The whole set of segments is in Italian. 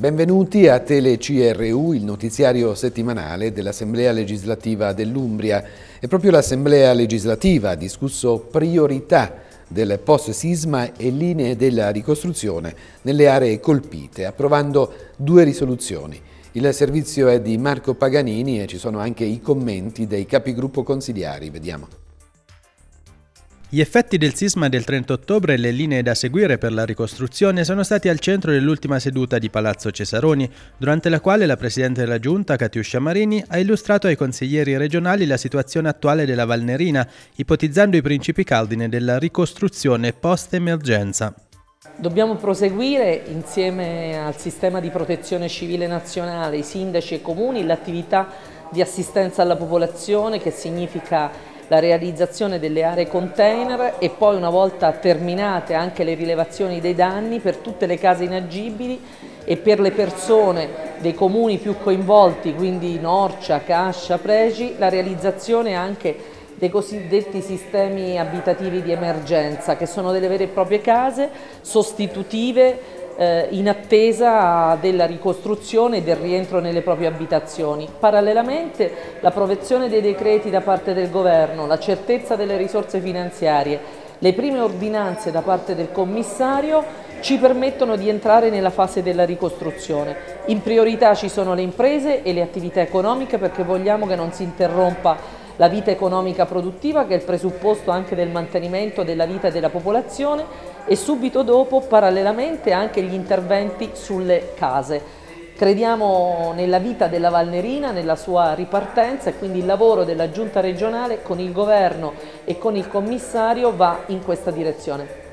Benvenuti a TeleCRU, il notiziario settimanale dell'Assemblea legislativa dell'Umbria. E proprio l'Assemblea legislativa ha discusso priorità del post-sisma e linee della ricostruzione nelle aree colpite, approvando due risoluzioni. Il servizio è di Marco Paganini e ci sono anche i commenti dei capigruppo consigliari. Vediamo. Gli effetti del sisma del 30 ottobre e le linee da seguire per la ricostruzione sono stati al centro dell'ultima seduta di Palazzo Cesaroni, durante la quale la Presidente della Giunta, Catiuscia Marini, ha illustrato ai consiglieri regionali la situazione attuale della Valnerina, ipotizzando i principi caldine della ricostruzione post-emergenza. Dobbiamo proseguire insieme al sistema di protezione civile nazionale, i sindaci e comuni, l'attività di assistenza alla popolazione che significa la realizzazione delle aree container e poi una volta terminate anche le rilevazioni dei danni per tutte le case inagibili e per le persone dei comuni più coinvolti, quindi Norcia, Cascia, Pregi, la realizzazione anche dei cosiddetti sistemi abitativi di emergenza, che sono delle vere e proprie case sostitutive eh, in attesa della ricostruzione e del rientro nelle proprie abitazioni. Parallelamente l'approvazione dei decreti da parte del Governo, la certezza delle risorse finanziarie, le prime ordinanze da parte del commissario ci permettono di entrare nella fase della ricostruzione. In priorità ci sono le imprese e le attività economiche perché vogliamo che non si interrompa la vita economica produttiva che è il presupposto anche del mantenimento della vita della popolazione e subito dopo parallelamente anche gli interventi sulle case. Crediamo nella vita della Valnerina, nella sua ripartenza e quindi il lavoro della Giunta regionale con il governo e con il commissario va in questa direzione.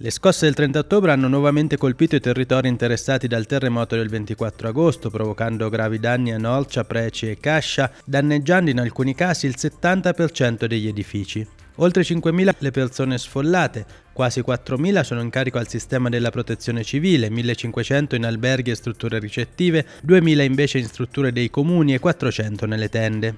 Le scosse del 30 ottobre hanno nuovamente colpito i territori interessati dal terremoto del 24 agosto, provocando gravi danni a Norcia, Preci e Cascia, danneggiando in alcuni casi il 70% degli edifici. Oltre 5.000 le persone sfollate, quasi 4.000 sono in carico al sistema della protezione civile, 1.500 in alberghi e strutture ricettive, 2.000 invece in strutture dei comuni e 400 nelle tende.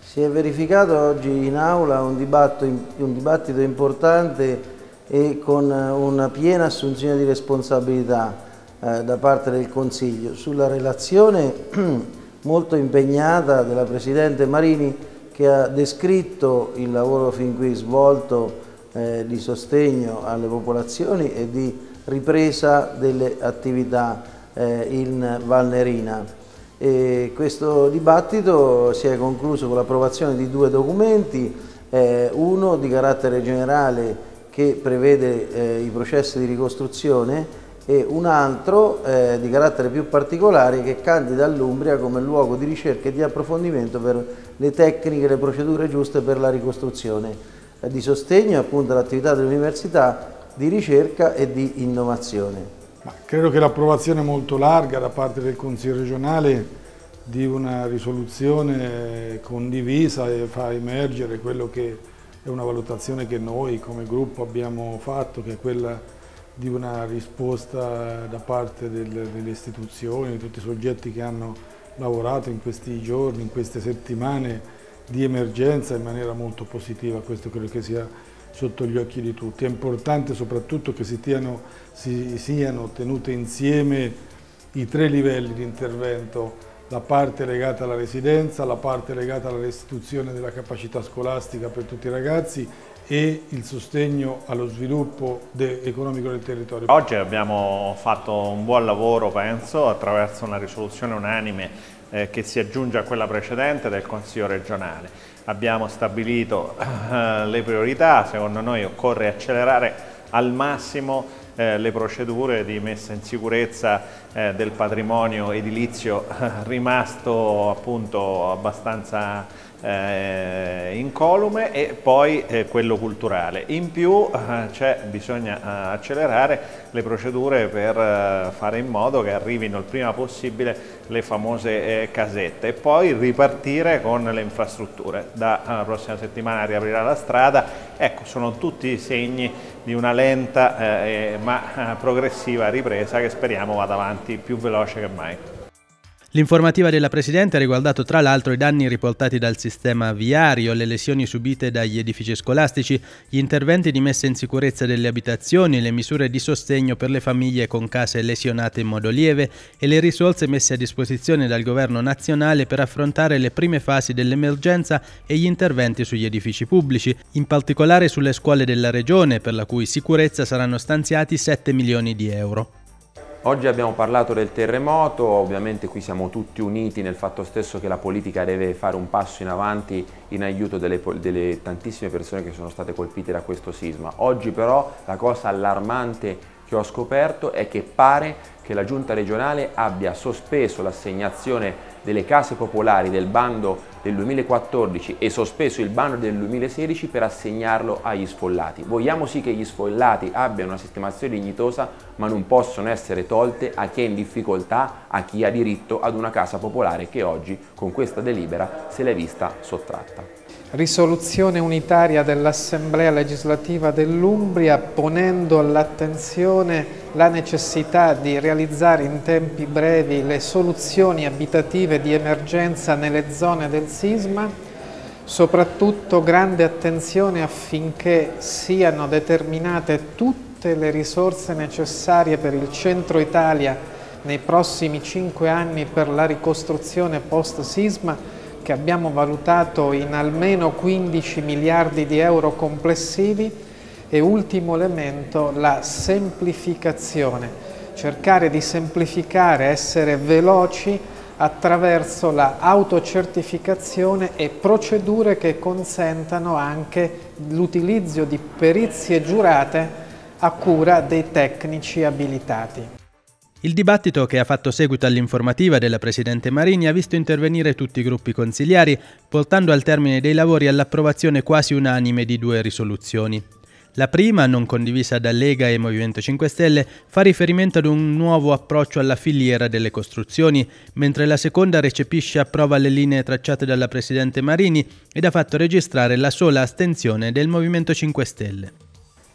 Si è verificato oggi in aula un dibattito, un dibattito importante e con eh, una piena assunzione di responsabilità eh, da parte del Consiglio sulla relazione molto impegnata della Presidente Marini che ha descritto il lavoro fin qui svolto eh, di sostegno alle popolazioni e di ripresa delle attività in Valnerina. E questo dibattito si è concluso con l'approvazione di due documenti, uno di carattere generale che prevede eh, i processi di ricostruzione e un altro eh, di carattere più particolare che candida l'Umbria come luogo di ricerca e di approfondimento per le tecniche e le procedure giuste per la ricostruzione eh, di sostegno appunto all'attività dell'università di ricerca e di innovazione. Ma credo che l'approvazione molto larga da parte del Consiglio regionale di una risoluzione condivisa e fa emergere quello che è una valutazione che noi come gruppo abbiamo fatto, che è quella di una risposta da parte del, delle istituzioni, di tutti i soggetti che hanno lavorato in questi giorni, in queste settimane di emergenza in maniera molto positiva, questo credo che sia sotto gli occhi di tutti. È importante soprattutto che si, tiano, si siano tenute insieme i tre livelli di intervento la parte legata alla residenza, la parte legata alla restituzione della capacità scolastica per tutti i ragazzi e il sostegno allo sviluppo economico del territorio. Oggi abbiamo fatto un buon lavoro, penso, attraverso una risoluzione unanime eh, che si aggiunge a quella precedente del Consiglio regionale. Abbiamo stabilito eh, le priorità, secondo noi occorre accelerare al massimo eh, le procedure di messa in sicurezza eh, del patrimonio edilizio rimasto appunto abbastanza eh, incolume e poi eh, quello culturale. In più eh, bisogna eh, accelerare le procedure per eh, fare in modo che arrivino il prima possibile le famose eh, casette e poi ripartire con le infrastrutture. Eh, la prossima settimana riaprirà la strada, ecco sono tutti segni di una lenta eh, ma eh, progressiva ripresa che speriamo vada avanti più veloce che mai. L'informativa della Presidente ha riguardato tra l'altro i danni riportati dal sistema viario, le lesioni subite dagli edifici scolastici, gli interventi di messa in sicurezza delle abitazioni, le misure di sostegno per le famiglie con case lesionate in modo lieve e le risorse messe a disposizione dal Governo nazionale per affrontare le prime fasi dell'emergenza e gli interventi sugli edifici pubblici, in particolare sulle scuole della Regione per la cui sicurezza saranno stanziati 7 milioni di euro. Oggi abbiamo parlato del terremoto, ovviamente qui siamo tutti uniti nel fatto stesso che la politica deve fare un passo in avanti in aiuto delle, delle tantissime persone che sono state colpite da questo sisma. Oggi però la cosa allarmante che ho scoperto è che pare che la giunta regionale abbia sospeso l'assegnazione delle case popolari del bando del 2014 e sospeso il bando del 2016 per assegnarlo agli sfollati. Vogliamo sì che gli sfollati abbiano una sistemazione dignitosa, ma non possono essere tolte a chi è in difficoltà, a chi ha diritto ad una casa popolare che oggi con questa delibera se l'è vista sottratta risoluzione unitaria dell'Assemblea legislativa dell'Umbria ponendo all'attenzione la necessità di realizzare in tempi brevi le soluzioni abitative di emergenza nelle zone del sisma, soprattutto grande attenzione affinché siano determinate tutte le risorse necessarie per il centro Italia nei prossimi cinque anni per la ricostruzione post-sisma che abbiamo valutato in almeno 15 miliardi di euro complessivi e ultimo elemento la semplificazione, cercare di semplificare, essere veloci attraverso la autocertificazione e procedure che consentano anche l'utilizzo di perizie giurate a cura dei tecnici abilitati. Il dibattito che ha fatto seguito all'informativa della Presidente Marini ha visto intervenire tutti i gruppi consigliari, portando al termine dei lavori all'approvazione quasi unanime di due risoluzioni. La prima, non condivisa da Lega e Movimento 5 Stelle, fa riferimento ad un nuovo approccio alla filiera delle costruzioni, mentre la seconda recepisce e approva le linee tracciate dalla Presidente Marini ed ha fatto registrare la sola astensione del Movimento 5 Stelle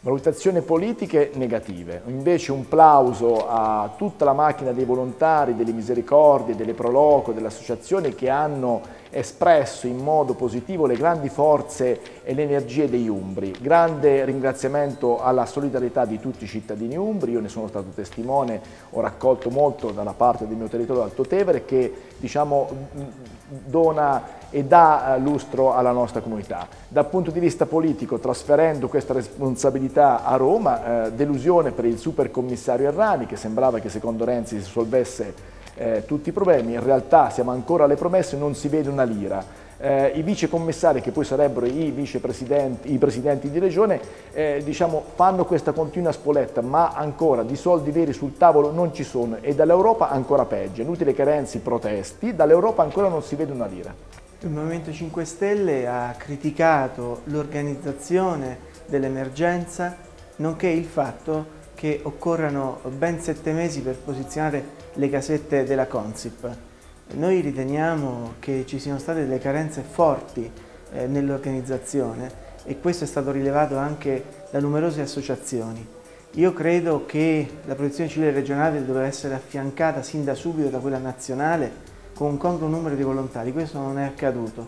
valutazioni politiche negative, invece un plauso a tutta la macchina dei volontari, delle misericordie, delle proloco, dell'associazione che hanno espresso in modo positivo le grandi forze e le energie degli Umbri. Grande ringraziamento alla solidarietà di tutti i cittadini Umbri, io ne sono stato testimone, ho raccolto molto dalla parte del mio territorio Alto Tevere che diciamo, dona e dà eh, lustro alla nostra comunità. Dal punto di vista politico, trasferendo questa responsabilità a Roma, eh, delusione per il super commissario Errani, che sembrava che secondo Renzi si risolvesse eh, tutti i problemi, in realtà siamo ancora alle promesse e non si vede una lira. Eh, I vicecommissari, che poi sarebbero i vicepresidenti, i presidenti di regione, eh, diciamo, fanno questa continua spoletta, ma ancora di soldi veri sul tavolo non ci sono e dall'Europa ancora peggio. È Inutile che Renzi protesti, dall'Europa ancora non si vede una lira. Il Movimento 5 Stelle ha criticato l'organizzazione dell'emergenza, nonché il fatto che occorrano ben sette mesi per posizionare le casette della Consip. Noi riteniamo che ci siano state delle carenze forti eh, nell'organizzazione e questo è stato rilevato anche da numerose associazioni. Io credo che la protezione civile regionale doveva essere affiancata sin da subito da quella nazionale con un congruo numero di volontari, questo non è accaduto.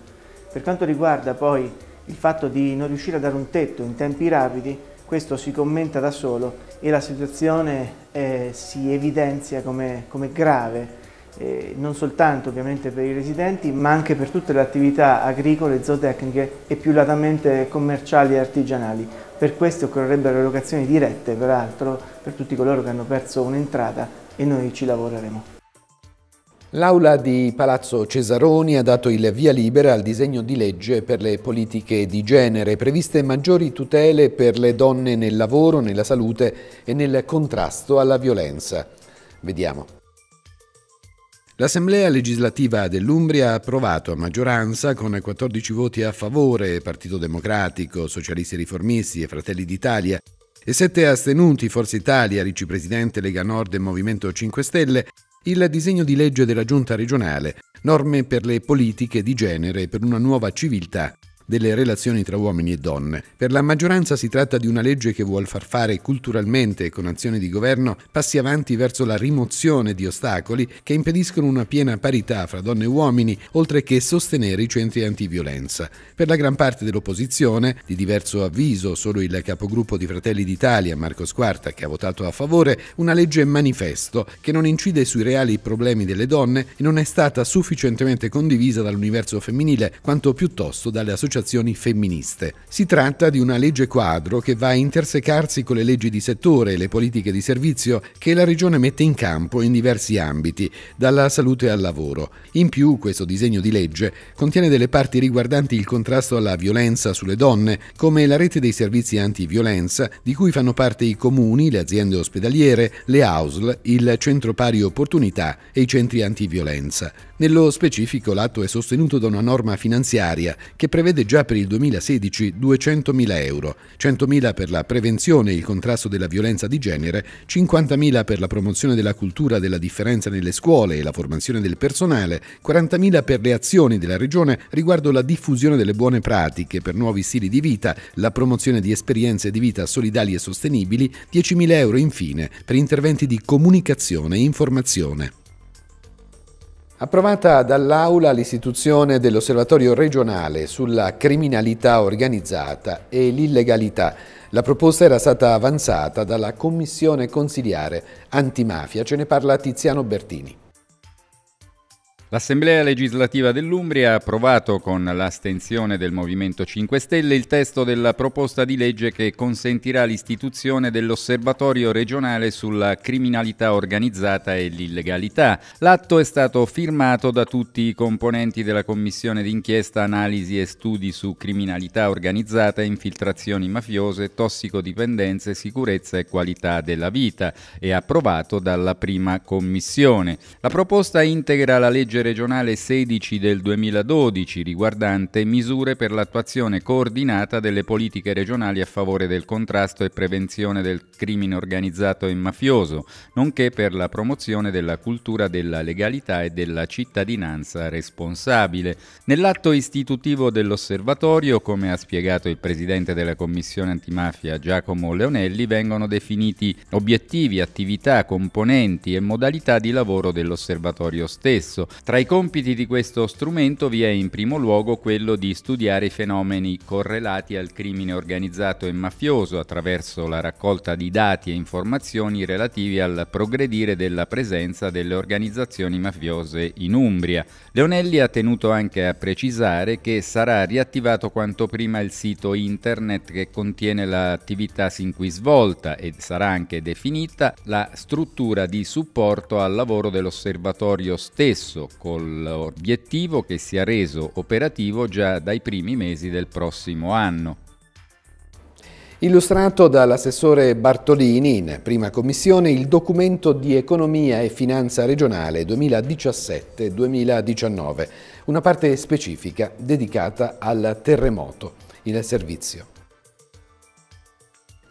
Per quanto riguarda poi il fatto di non riuscire a dare un tetto in tempi rapidi, questo si commenta da solo e la situazione eh, si evidenzia come, come grave, eh, non soltanto ovviamente per i residenti, ma anche per tutte le attività agricole, zootecniche e più latamente commerciali e artigianali. Per questo occorrerebbero erogazioni dirette, peraltro, per tutti coloro che hanno perso un'entrata e noi ci lavoreremo. L'aula di Palazzo Cesaroni ha dato il via libera al disegno di legge per le politiche di genere, previste maggiori tutele per le donne nel lavoro, nella salute e nel contrasto alla violenza. Vediamo. L'Assemblea legislativa dell'Umbria ha approvato a maggioranza, con 14 voti a favore, Partito Democratico, Socialisti Riformisti e Fratelli d'Italia, e 7 astenuti, Forza Italia, Rici Lega Nord e Movimento 5 Stelle, il disegno di legge della Giunta regionale, norme per le politiche di genere e per una nuova civiltà, delle relazioni tra uomini e donne. Per la maggioranza si tratta di una legge che vuol far fare culturalmente e con azioni di governo passi avanti verso la rimozione di ostacoli che impediscono una piena parità fra donne e uomini, oltre che sostenere i centri antiviolenza. Per la gran parte dell'opposizione, di diverso avviso solo il capogruppo di Fratelli d'Italia, Marco Squarta, che ha votato a favore, una legge manifesto che non incide sui reali problemi delle donne e non è stata sufficientemente condivisa dall'universo femminile, quanto piuttosto dalle associazioni associazioni femministe. Si tratta di una legge quadro che va a intersecarsi con le leggi di settore e le politiche di servizio che la Regione mette in campo in diversi ambiti, dalla salute al lavoro. In più, questo disegno di legge contiene delle parti riguardanti il contrasto alla violenza sulle donne, come la rete dei servizi antiviolenza, di cui fanno parte i comuni, le aziende ospedaliere, le AUSL, il Centro Pari Opportunità e i centri antiviolenza. Nello specifico l'atto è sostenuto da una norma finanziaria che prevede già per il 2016 200.000 euro, 100.000 per la prevenzione e il contrasto della violenza di genere, 50.000 per la promozione della cultura della differenza nelle scuole e la formazione del personale, 40.000 per le azioni della Regione riguardo la diffusione delle buone pratiche per nuovi stili di vita, la promozione di esperienze di vita solidali e sostenibili, 10.000 euro infine per interventi di comunicazione e informazione. Approvata dall'Aula l'istituzione dell'Osservatorio regionale sulla criminalità organizzata e l'illegalità. La proposta era stata avanzata dalla Commissione consiliare Antimafia. Ce ne parla Tiziano Bertini. L'Assemblea legislativa dell'Umbria ha approvato con l'astensione del Movimento 5 Stelle il testo della proposta di legge che consentirà l'istituzione dell'osservatorio regionale sulla criminalità organizzata e l'illegalità. L'atto è stato firmato da tutti i componenti della Commissione d'inchiesta Analisi e Studi su criminalità organizzata, infiltrazioni mafiose, tossicodipendenze, sicurezza e qualità della vita e approvato dalla prima Commissione. La proposta integra la legge legge regionale 16 del 2012 riguardante misure per l'attuazione coordinata delle politiche regionali a favore del contrasto e prevenzione del crimine organizzato e mafioso, nonché per la promozione della cultura della legalità e della cittadinanza responsabile. Nell'atto istitutivo dell'osservatorio, come ha spiegato il presidente della Commissione antimafia Giacomo Leonelli, vengono definiti obiettivi, attività, componenti e modalità di lavoro dell'osservatorio stesso, tra i compiti di questo strumento vi è in primo luogo quello di studiare i fenomeni correlati al crimine organizzato e mafioso attraverso la raccolta di dati e informazioni relativi al progredire della presenza delle organizzazioni mafiose in Umbria. Leonelli ha tenuto anche a precisare che sarà riattivato quanto prima il sito internet che contiene l'attività sin qui svolta e sarà anche definita la struttura di supporto al lavoro dell'osservatorio stesso con l'obiettivo che sia reso operativo già dai primi mesi del prossimo anno. Illustrato dall'assessore Bartolini in prima commissione il documento di economia e finanza regionale 2017-2019, una parte specifica dedicata al terremoto, il servizio.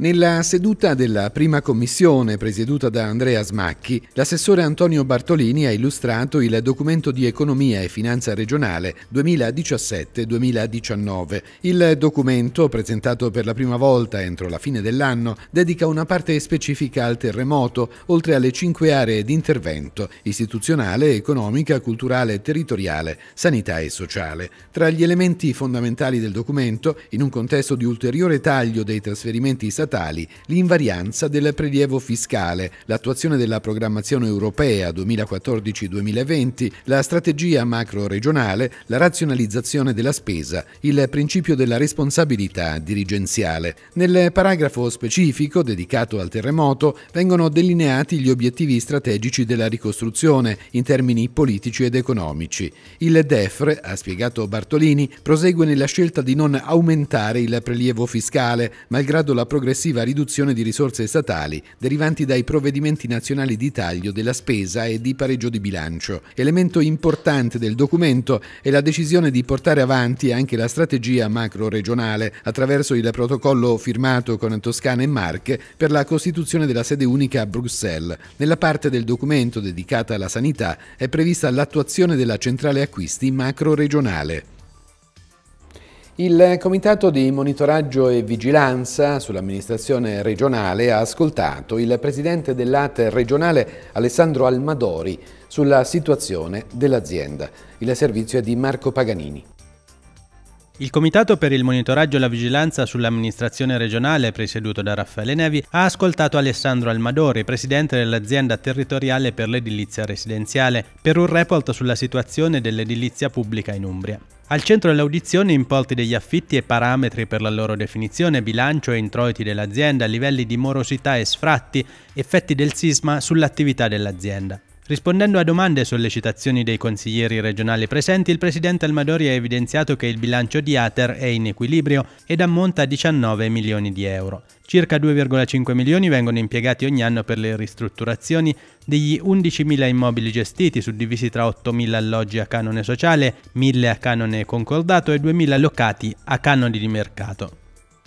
Nella seduta della prima commissione presieduta da Andrea Smacchi, l'assessore Antonio Bartolini ha illustrato il documento di economia e finanza regionale 2017-2019. Il documento, presentato per la prima volta entro la fine dell'anno, dedica una parte specifica al terremoto, oltre alle cinque aree di intervento istituzionale, economica, culturale, territoriale, sanità e sociale. Tra gli elementi fondamentali del documento, in un contesto di ulteriore taglio dei trasferimenti statali, statali, l'invarianza del prelievo fiscale, l'attuazione della programmazione europea 2014-2020, la strategia macro-regionale, la razionalizzazione della spesa, il principio della responsabilità dirigenziale. Nel paragrafo specifico dedicato al terremoto vengono delineati gli obiettivi strategici della ricostruzione in termini politici ed economici. Il DEFR, ha spiegato Bartolini, prosegue nella scelta di non aumentare il prelievo fiscale, malgrado la progressione successiva riduzione di risorse statali derivanti dai provvedimenti nazionali di taglio della spesa e di pareggio di bilancio. Elemento importante del documento è la decisione di portare avanti anche la strategia macro-regionale attraverso il protocollo firmato con Toscana e Marche per la costituzione della sede unica a Bruxelles. Nella parte del documento dedicata alla sanità è prevista l'attuazione della centrale acquisti macro-regionale. Il Comitato di Monitoraggio e Vigilanza sull'amministrazione regionale ha ascoltato il presidente dell'ATE regionale Alessandro Almadori sulla situazione dell'azienda. Il servizio è di Marco Paganini. Il Comitato per il monitoraggio e la vigilanza sull'amministrazione regionale, presieduto da Raffaele Nevi, ha ascoltato Alessandro Almadori, presidente dell'azienda territoriale per l'edilizia residenziale, per un report sulla situazione dell'edilizia pubblica in Umbria. Al centro dell'audizione importi degli affitti e parametri per la loro definizione, bilancio e introiti dell'azienda, livelli di morosità e sfratti, effetti del sisma sull'attività dell'azienda. Rispondendo a domande e sollecitazioni dei consiglieri regionali presenti, il presidente Almadori ha evidenziato che il bilancio di Ater è in equilibrio ed ammonta a 19 milioni di euro. Circa 2,5 milioni vengono impiegati ogni anno per le ristrutturazioni degli 11.000 immobili gestiti, suddivisi tra 8.000 alloggi a canone sociale, 1.000 a canone concordato e 2.000 locati a canoni di mercato.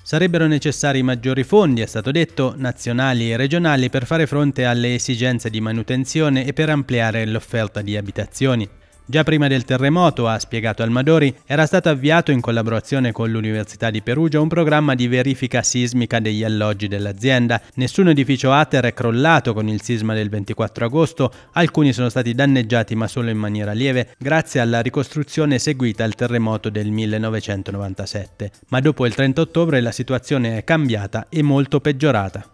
Sarebbero necessari maggiori fondi, è stato detto, nazionali e regionali per fare fronte alle esigenze di manutenzione e per ampliare l'offerta di abitazioni. Già prima del terremoto, ha spiegato Almadori, era stato avviato in collaborazione con l'Università di Perugia un programma di verifica sismica degli alloggi dell'azienda. Nessun edificio ATER è crollato con il sisma del 24 agosto, alcuni sono stati danneggiati ma solo in maniera lieve grazie alla ricostruzione seguita al terremoto del 1997. Ma dopo il 30 ottobre la situazione è cambiata e molto peggiorata.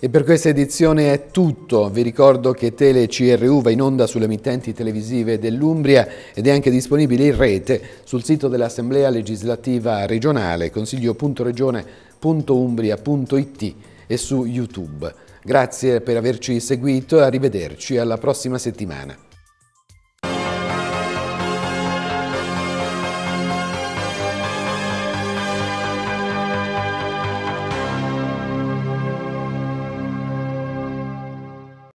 E per questa edizione è tutto, vi ricordo che Tele CRU va in onda sulle emittenti televisive dell'Umbria ed è anche disponibile in rete sul sito dell'Assemblea Legislativa Regionale consiglio.regione.umbria.it e su YouTube. Grazie per averci seguito e arrivederci alla prossima settimana.